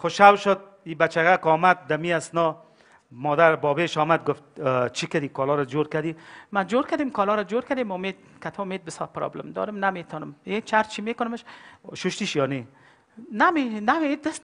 خوشحال شد این بچه که آمد دمی اسنا مادر بابش آمد گفت چی کردی کالا را جور کردی ما جور کردیم کالا را جور کردیم امید کتا امید بسا پرابلم دارم نمیتونم یه چرچی میکنمش ششتیش یا یعنی؟ نه نمی نمی